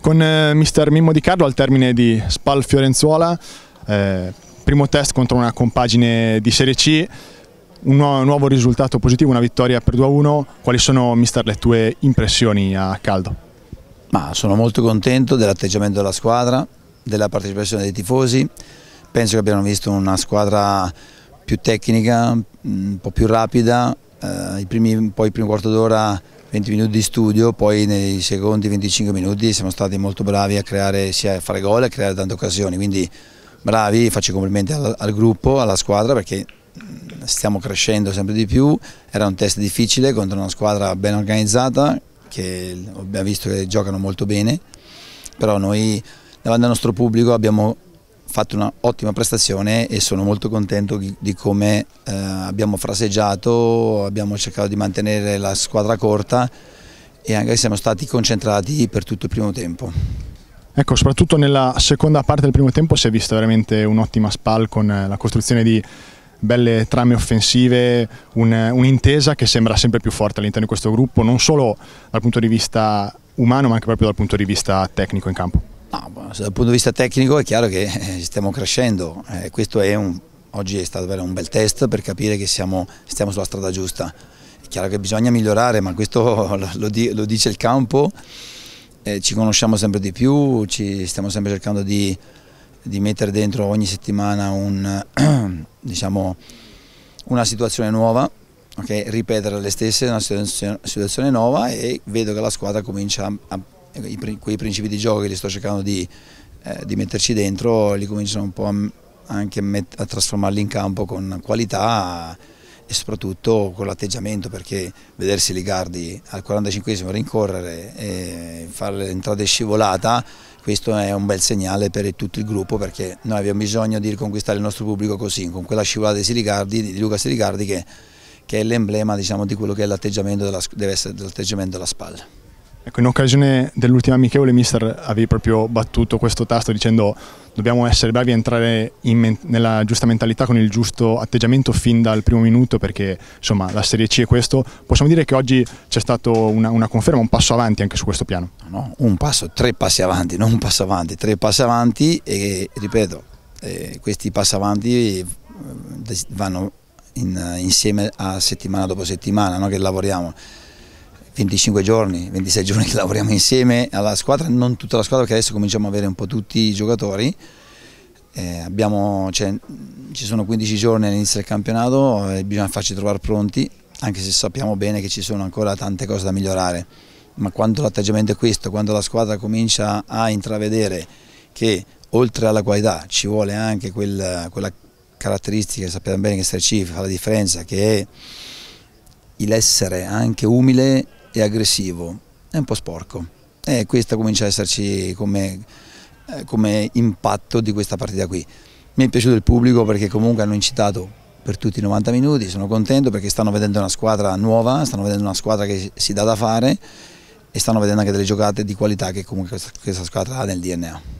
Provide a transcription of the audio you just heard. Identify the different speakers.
Speaker 1: Con eh, mister Mimmo Di Carlo al termine di Spal Fiorenzuola, eh, primo test contro una compagine di Serie C, un nuovo, nuovo risultato positivo, una vittoria per 2-1. Quali sono, mister, le tue impressioni a caldo? Ma
Speaker 2: sono molto contento dell'atteggiamento della squadra, della partecipazione dei tifosi. Penso che abbiano visto una squadra più tecnica, un po' più rapida, eh, primi, poi il primo quarto d'ora 20 minuti di studio, poi nei secondi 25 minuti siamo stati molto bravi a creare sia a fare gol e a creare tante occasioni, quindi bravi, faccio complimenti al, al gruppo, alla squadra perché mm, stiamo crescendo sempre di più, era un test difficile contro una squadra ben organizzata che abbiamo visto che giocano molto bene, però noi davanti al nostro pubblico abbiamo fatto un'ottima prestazione e sono molto contento di come eh, abbiamo fraseggiato, abbiamo cercato di mantenere la squadra corta e anche siamo stati concentrati per tutto il primo tempo.
Speaker 1: Ecco, soprattutto nella seconda parte del primo tempo si è vista veramente un'ottima spal con eh, la costruzione di belle trame offensive, un'intesa un che sembra sempre più forte all'interno di questo gruppo, non solo dal punto di vista umano ma anche proprio dal punto di vista tecnico in campo. No, dal punto di vista tecnico è chiaro che eh, stiamo crescendo,
Speaker 2: eh, questo è un, oggi è stato un bel test per capire che siamo, stiamo sulla strada giusta. È chiaro che bisogna migliorare, ma questo lo, lo, lo dice il campo, eh, ci conosciamo sempre di più, ci stiamo sempre cercando di, di mettere dentro ogni settimana un, diciamo, una situazione nuova, okay? ripetere le stesse, una situazione, situazione nuova e vedo che la squadra comincia a, a quei principi di gioco che li sto cercando di, eh, di metterci dentro, li cominciano un po' a, anche a trasformarli in campo con qualità e soprattutto con l'atteggiamento perché vedersi Ligardi al 45esimo rincorrere e fare l'entrata scivolata questo è un bel segnale per tutto il gruppo perché noi abbiamo bisogno di riconquistare il nostro pubblico così con quella scivolata di, Siligardi, di Luca Siligardi che, che è l'emblema diciamo, di quello che è l'atteggiamento della, della spalla.
Speaker 1: Ecco, in occasione dell'ultima amichevole, mister, avevi proprio battuto questo tasto dicendo dobbiamo essere bravi a entrare nella giusta mentalità con il giusto atteggiamento fin dal primo minuto perché insomma la Serie C è questo. Possiamo dire che oggi c'è stata una, una, conferma, un passo avanti anche su questo piano? No, un passo,
Speaker 2: tre passi avanti, non un passo avanti, tre passi avanti e ripeto, eh, questi passi avanti eh, vanno in, insieme a settimana dopo settimana no, che lavoriamo. 25 giorni, 26 giorni che lavoriamo insieme alla squadra, non tutta la squadra perché adesso cominciamo ad avere un po' tutti i giocatori. Eh, abbiamo, cioè, ci sono 15 giorni all'inizio del campionato e bisogna farci trovare pronti, anche se sappiamo bene che ci sono ancora tante cose da migliorare. Ma quando l'atteggiamento è questo, quando la squadra comincia a intravedere che oltre alla qualità ci vuole anche quel, quella caratteristica che sappiamo bene che Star Chief fa la differenza, che è l'essere anche umile e aggressivo, è un po' sporco. E questo comincia ad esserci come, eh, come impatto di questa partita qui. Mi è piaciuto il pubblico perché comunque hanno incitato per tutti i 90 minuti, sono contento perché stanno vedendo una squadra nuova, stanno vedendo una squadra che si dà da fare e stanno vedendo anche delle giocate di qualità che comunque
Speaker 1: questa squadra ha nel DNA.